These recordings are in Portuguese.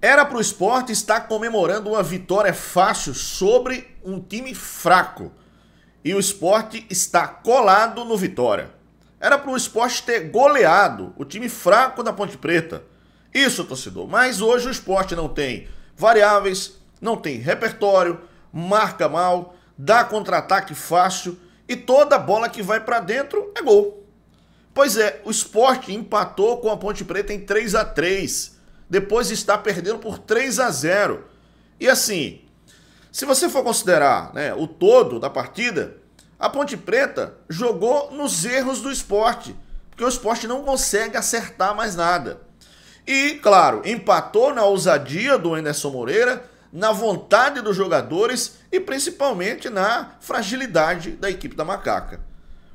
Era para o esporte estar comemorando uma vitória fácil sobre um time fraco. E o esporte está colado no vitória. Era para o esporte ter goleado o time fraco da Ponte Preta. Isso, torcedor. Mas hoje o esporte não tem variáveis, não tem repertório, marca mal, dá contra-ataque fácil e toda bola que vai para dentro é gol. Pois é, o esporte empatou com a Ponte Preta em 3 a 3 depois de estar perdendo por 3 a 0. E assim, se você for considerar né, o todo da partida, a Ponte Preta jogou nos erros do esporte, porque o esporte não consegue acertar mais nada. E, claro, empatou na ousadia do Anderson Moreira, na vontade dos jogadores e principalmente na fragilidade da equipe da Macaca.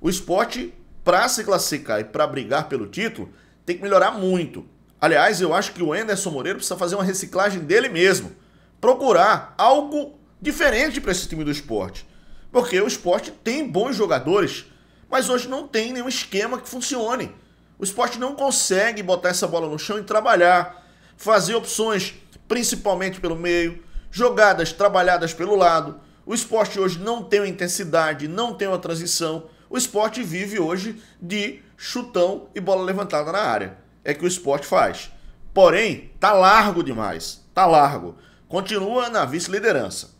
O esporte, para se classificar e para brigar pelo título, tem que melhorar muito. Aliás, eu acho que o Anderson Moreira precisa fazer uma reciclagem dele mesmo. Procurar algo diferente para esse time do esporte. Porque o esporte tem bons jogadores, mas hoje não tem nenhum esquema que funcione. O esporte não consegue botar essa bola no chão e trabalhar. Fazer opções principalmente pelo meio, jogadas trabalhadas pelo lado. O esporte hoje não tem uma intensidade, não tem uma transição. O esporte vive hoje de chutão e bola levantada na área é que o esporte faz. Porém, tá largo demais. Tá largo. Continua na vice-liderança.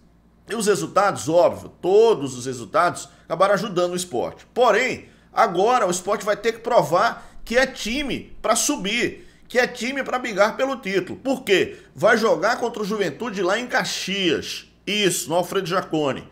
E os resultados, óbvio, todos os resultados acabaram ajudando o esporte. Porém, agora o esporte vai ter que provar que é time para subir, que é time para brigar pelo título. Por quê? Vai jogar contra o Juventude lá em Caxias. Isso, no Alfredo Jacone.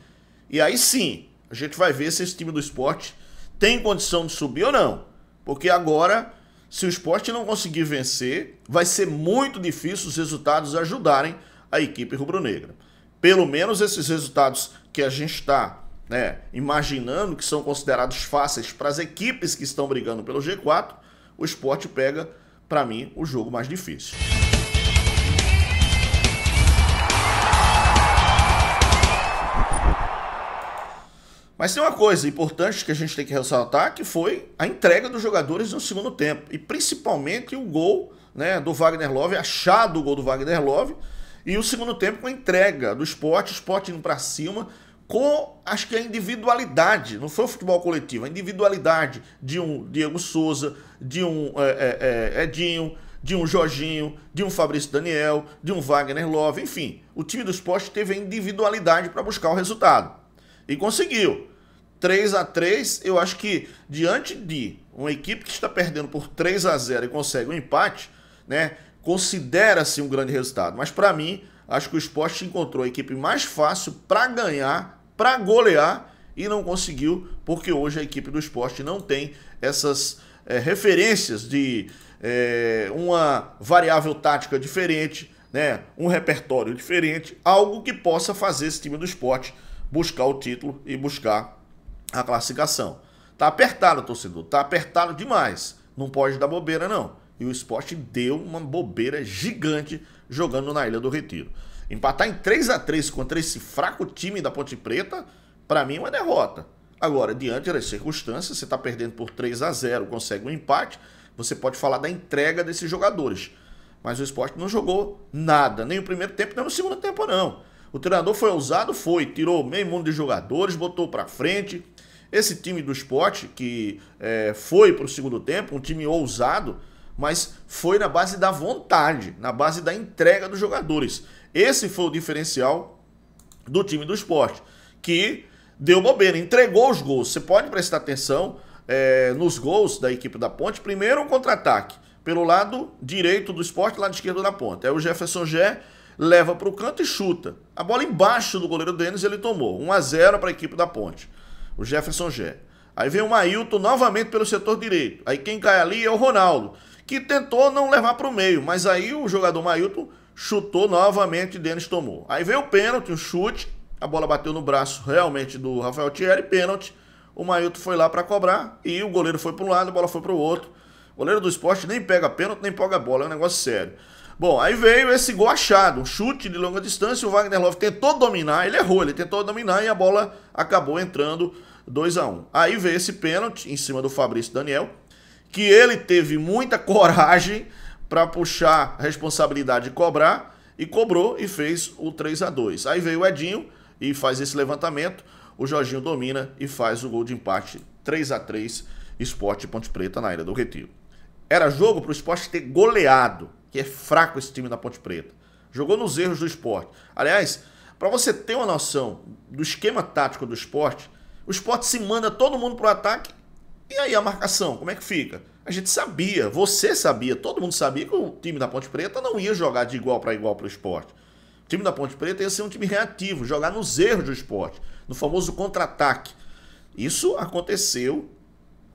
E aí sim, a gente vai ver se esse time do esporte tem condição de subir ou não. Porque agora se o esporte não conseguir vencer, vai ser muito difícil os resultados ajudarem a equipe rubro-negra. Pelo menos esses resultados que a gente está né, imaginando que são considerados fáceis para as equipes que estão brigando pelo G4, o esporte pega, para mim, o jogo mais difícil. Mas tem uma coisa importante que a gente tem que ressaltar, que foi a entrega dos jogadores no segundo tempo. E principalmente o gol né, do Wagner Love, achado o gol do Wagner Love. E o segundo tempo com a entrega do esporte, o esporte indo para cima, com acho que a individualidade, não foi o futebol coletivo, a individualidade de um Diego Souza, de um é, é, é Edinho, de um Jorginho, de um Fabrício Daniel, de um Wagner Love, enfim. O time do esporte teve a individualidade para buscar o resultado. E conseguiu. 3 a 3 eu acho que diante de uma equipe que está perdendo por 3 a 0 e consegue um empate, né, considera-se um grande resultado. Mas para mim, acho que o esporte encontrou a equipe mais fácil para ganhar, para golear e não conseguiu, porque hoje a equipe do esporte não tem essas é, referências de é, uma variável tática diferente, né, um repertório diferente, algo que possa fazer esse time do esporte buscar o título e buscar a classificação. Tá apertado, torcedor, tá apertado demais. Não pode dar bobeira, não. E o esporte deu uma bobeira gigante jogando na Ilha do Retiro. Empatar em 3 a 3 contra esse fraco time da Ponte Preta, para mim é uma derrota. Agora, diante das circunstâncias, você está perdendo por 3 a 0 consegue um empate, você pode falar da entrega desses jogadores. Mas o esporte não jogou nada, nem o primeiro tempo, nem o segundo tempo, não. O treinador foi ousado, foi, tirou meio mundo de jogadores, botou para frente. Esse time do esporte, que é, foi para o segundo tempo, um time ousado, mas foi na base da vontade, na base da entrega dos jogadores. Esse foi o diferencial do time do esporte, que deu bobeira, entregou os gols. Você pode prestar atenção é, nos gols da equipe da Ponte. Primeiro, um contra-ataque, pelo lado direito do esporte, lado esquerdo da Ponte. É o Jefferson Gé leva para o canto e chuta. A bola embaixo do goleiro Denis ele tomou. 1 a 0 para a equipe da Ponte. O Jefferson Gé. Aí vem o Mailton novamente pelo setor direito. Aí quem cai ali é o Ronaldo, que tentou não levar para o meio, mas aí o jogador Mailton chutou novamente e Denis tomou. Aí veio o pênalti, um chute, a bola bateu no braço realmente do Rafael Thierry, pênalti. O Mailton foi lá para cobrar e o goleiro foi para um lado, a bola foi para o outro. O goleiro do esporte nem pega pênalti, nem pega bola, é um negócio sério. Bom, aí veio esse gol achado, um chute de longa distância, o Wagner Love tentou dominar, ele errou, ele tentou dominar e a bola acabou entrando 2 a 1. Um. Aí veio esse pênalti em cima do Fabrício Daniel, que ele teve muita coragem para puxar a responsabilidade de cobrar e cobrou e fez o 3 a 2. Aí veio o Edinho e faz esse levantamento, o Jorginho domina e faz o gol de empate 3 a 3 Esporte Ponte Preta na Ilha do Retiro. Era jogo para o esporte ter goleado que é fraco esse time da Ponte Preta. Jogou nos erros do esporte. Aliás, para você ter uma noção do esquema tático do esporte, o esporte se manda todo mundo para o ataque e aí a marcação, como é que fica? A gente sabia, você sabia, todo mundo sabia que o time da Ponte Preta não ia jogar de igual para igual para o esporte. O time da Ponte Preta ia ser um time reativo, jogar nos erros do esporte, no famoso contra-ataque. Isso aconteceu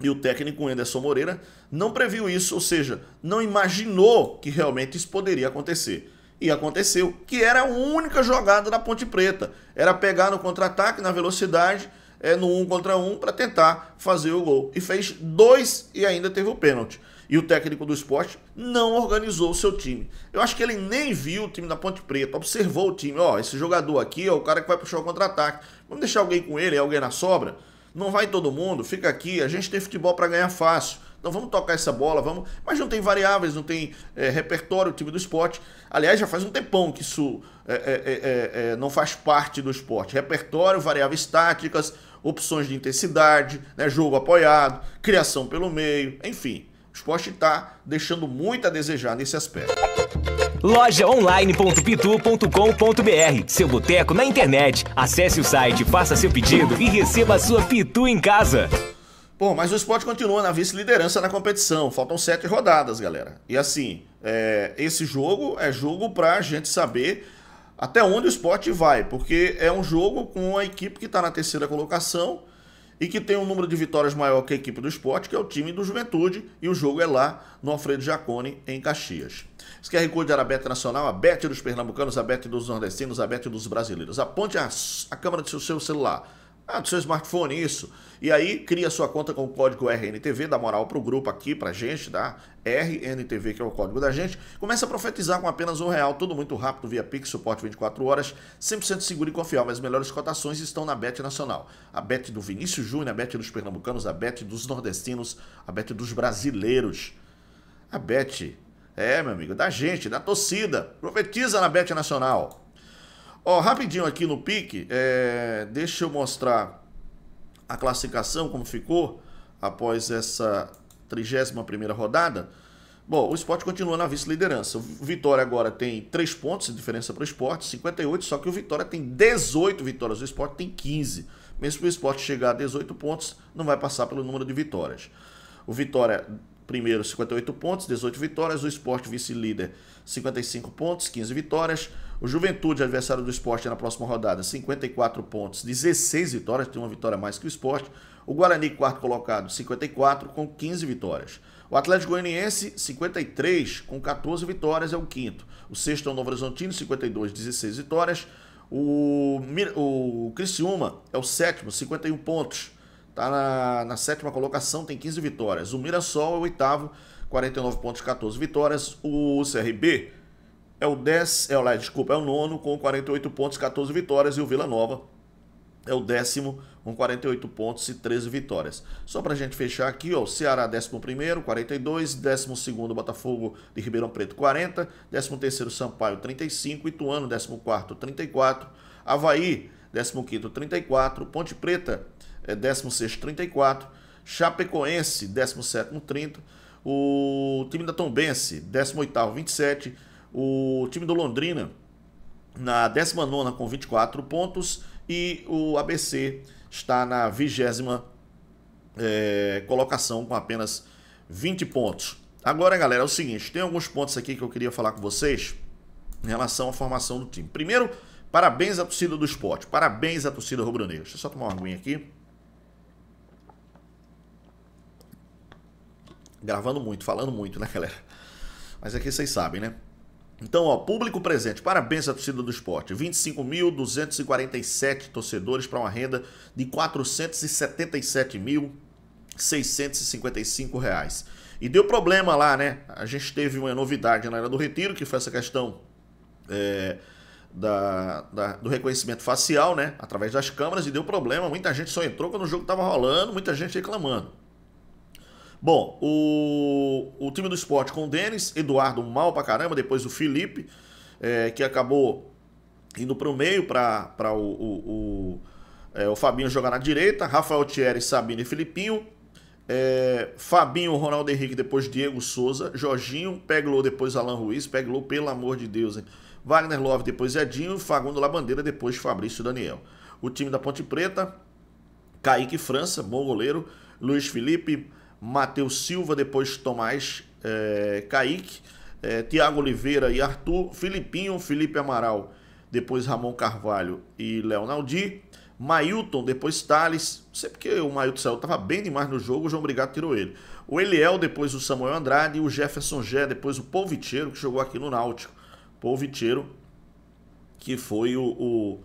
e o técnico Anderson Moreira não previu isso, ou seja, não imaginou que realmente isso poderia acontecer. E aconteceu, que era a única jogada da Ponte Preta. Era pegar no contra-ataque, na velocidade, é, no um contra um, para tentar fazer o gol. E fez dois e ainda teve o pênalti. E o técnico do esporte não organizou o seu time. Eu acho que ele nem viu o time da Ponte Preta, observou o time. Ó, esse jogador aqui é o cara que vai puxar o contra-ataque. Vamos deixar alguém com ele, alguém na sobra? não vai todo mundo, fica aqui, a gente tem futebol para ganhar fácil. Então vamos tocar essa bola, vamos. Mas não tem variáveis, não tem é, repertório, o time do esporte. Aliás, já faz um tempão que isso é, é, é, é, é não faz parte do esporte. Repertório, variáveis táticas, opções de intensidade, né, jogo apoiado, criação pelo meio, enfim. O esporte está deixando muito a desejar nesse aspecto lojaonline.pitu.com.br. Seu boteco na internet. Acesse o site, faça seu pedido e receba a sua Pitu em casa. Bom, mas o esporte continua na vice-liderança na competição. Faltam sete rodadas, galera. E assim, é, esse jogo é jogo pra gente saber até onde o esporte vai, porque é um jogo com a equipe que está na terceira colocação e que tem um número de vitórias maior que a equipe do esporte, que é o time do Juventude, e o jogo é lá no Alfredo Jacone, em Caxias. Esse QR Code era a Bet Nacional, a Bet dos Pernambucanos, a Bet dos Nordestinos, a Bet dos Brasileiros. Aponte a, a câmera do seu celular ah, do seu smartphone, isso. E aí cria sua conta com o código RNTV, dá moral para o grupo aqui, para gente, dá RNTV, que é o código da gente. Começa a profetizar com apenas um real, tudo muito rápido via Pix, suporte 24 horas, 100% seguro e confiável. As melhores cotações estão na Bet Nacional. A Bet do Vinícius Júnior, a Bet dos Pernambucanos, a Bet dos Nordestinos, a Bet dos Brasileiros. A Bet, é meu amigo, da gente, da torcida. Profetiza na Bet Nacional. Ó, rapidinho aqui no pique, é, deixa eu mostrar a classificação, como ficou após essa 31 rodada. Bom, o esporte continua na vice-liderança. O Vitória agora tem 3 pontos de diferença para o esporte, 58, só que o Vitória tem 18 vitórias, o esporte tem 15. Mesmo que o esporte chegar a 18 pontos, não vai passar pelo número de vitórias. O Vitória primeiro 58 pontos, 18 vitórias, o esporte vice-líder 55 pontos, 15 vitórias. O Juventude, adversário do esporte na próxima rodada, 54 pontos, 16 vitórias, tem uma vitória mais que o esporte. O Guarani, quarto colocado, 54, com 15 vitórias. O Atlético Goianiense, 53, com 14 vitórias, é o quinto. O sexto é o Novo Horizontino, 52, 16 vitórias. O, o Criciúma é o sétimo, 51 pontos. Está na, na sétima colocação, tem 15 vitórias. O Mirassol é o oitavo, 49 pontos, 14 vitórias. O CRB é o 10, é o, desculpa, é o nono com 48 pontos, 14 vitórias e o Vila Nova é o décimo com 48 pontos e 13 vitórias. Só para a gente fechar aqui, ó, o Ceará 11º, 42, 12º Botafogo de Ribeirão Preto 40, 13º Sampaio 35, Ituano 14º 34, Havaí 15º 34, Ponte Preta é 16º 34, Chapecoense 17º 30, o time da Tombense 18º 27, o time do Londrina na 19 com 24 pontos e o ABC está na 20 é, eh, colocação com apenas 20 pontos. Agora, galera, é o seguinte: tem alguns pontos aqui que eu queria falar com vocês em relação à formação do time. Primeiro, parabéns à torcida do esporte, parabéns à torcida rubro-negra. Deixa eu só tomar uma aguinha aqui. Gravando muito, falando muito, né, galera? Mas aqui é vocês sabem, né? Então, ó, público presente, parabéns à torcida do esporte. 25.247 torcedores para uma renda de R$ 477.655. Reais. E deu problema lá, né? A gente teve uma novidade na era do retiro, que foi essa questão é, da, da, do reconhecimento facial, né? Através das câmeras, e deu problema. Muita gente só entrou quando o jogo estava rolando, muita gente reclamando. Bom, o, o time do esporte com o Denis, Eduardo mal pra caramba, depois o Felipe, é, que acabou indo pro meio para o, o, o, é, o, Fabinho jogar na direita, Rafael Thierry, Sabino e Filipinho, é, Fabinho, Ronaldo Henrique, depois Diego Souza, Jorginho, Peglo, depois Alan Ruiz, Peglo, pelo amor de Deus, hein? Wagner Love, depois Edinho, Fagundo Labandeira, depois Fabrício Daniel. O time da Ponte Preta, Kaique França, bom goleiro, Luiz Felipe, Matheus Silva, depois Tomás é, Kaique, é, Tiago Oliveira e Arthur, Filipinho, Felipe Amaral, depois Ramon Carvalho e Leonaldi, Mailton, depois Thales, não sei porque o Mailton saiu, estava bem demais no jogo, o João Brigado tirou ele. O Eliel, depois o Samuel Andrade, o Jefferson Gé, depois o Polviteiro, que jogou aqui no Náutico. Polviteiro, que foi o, o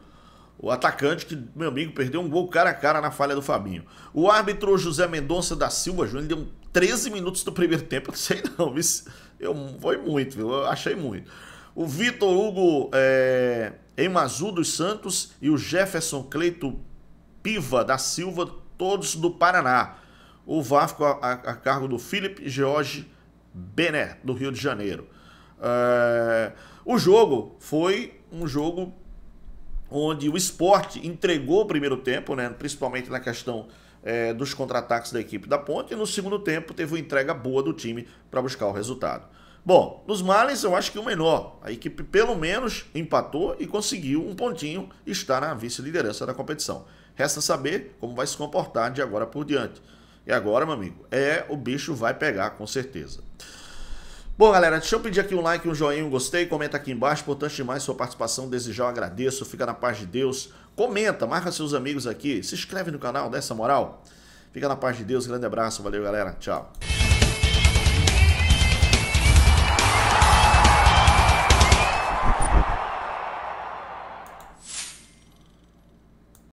o atacante que, meu amigo, perdeu um gol cara a cara na falha do Fabinho. O árbitro José Mendonça da Silva Júnior deu 13 minutos do primeiro tempo, eu não sei não, eu, foi muito, viu? eu achei muito. O Vitor Hugo é, Emazu dos Santos e o Jefferson Cleito Piva da Silva, todos do Paraná. O Vasco a, a cargo do Felipe George Bené, do Rio de Janeiro. É, o jogo foi um jogo onde o esporte entregou o primeiro tempo, né, principalmente na questão é, dos contra-ataques da equipe da Ponte, e no segundo tempo teve uma entrega boa do time para buscar o resultado. Bom, nos males eu acho que o menor. A equipe pelo menos empatou e conseguiu um pontinho e está na vice-liderança da competição. Resta saber como vai se comportar de agora por diante. E agora, meu amigo, é o bicho vai pegar com certeza. Bom, galera, deixa eu pedir aqui um like, um joinha, um gostei, comenta aqui embaixo, importante demais sua participação, desejar, eu agradeço, fica na paz de Deus, comenta, marca seus amigos aqui, se inscreve no canal, dessa moral, fica na paz de Deus, grande abraço, valeu galera, tchau.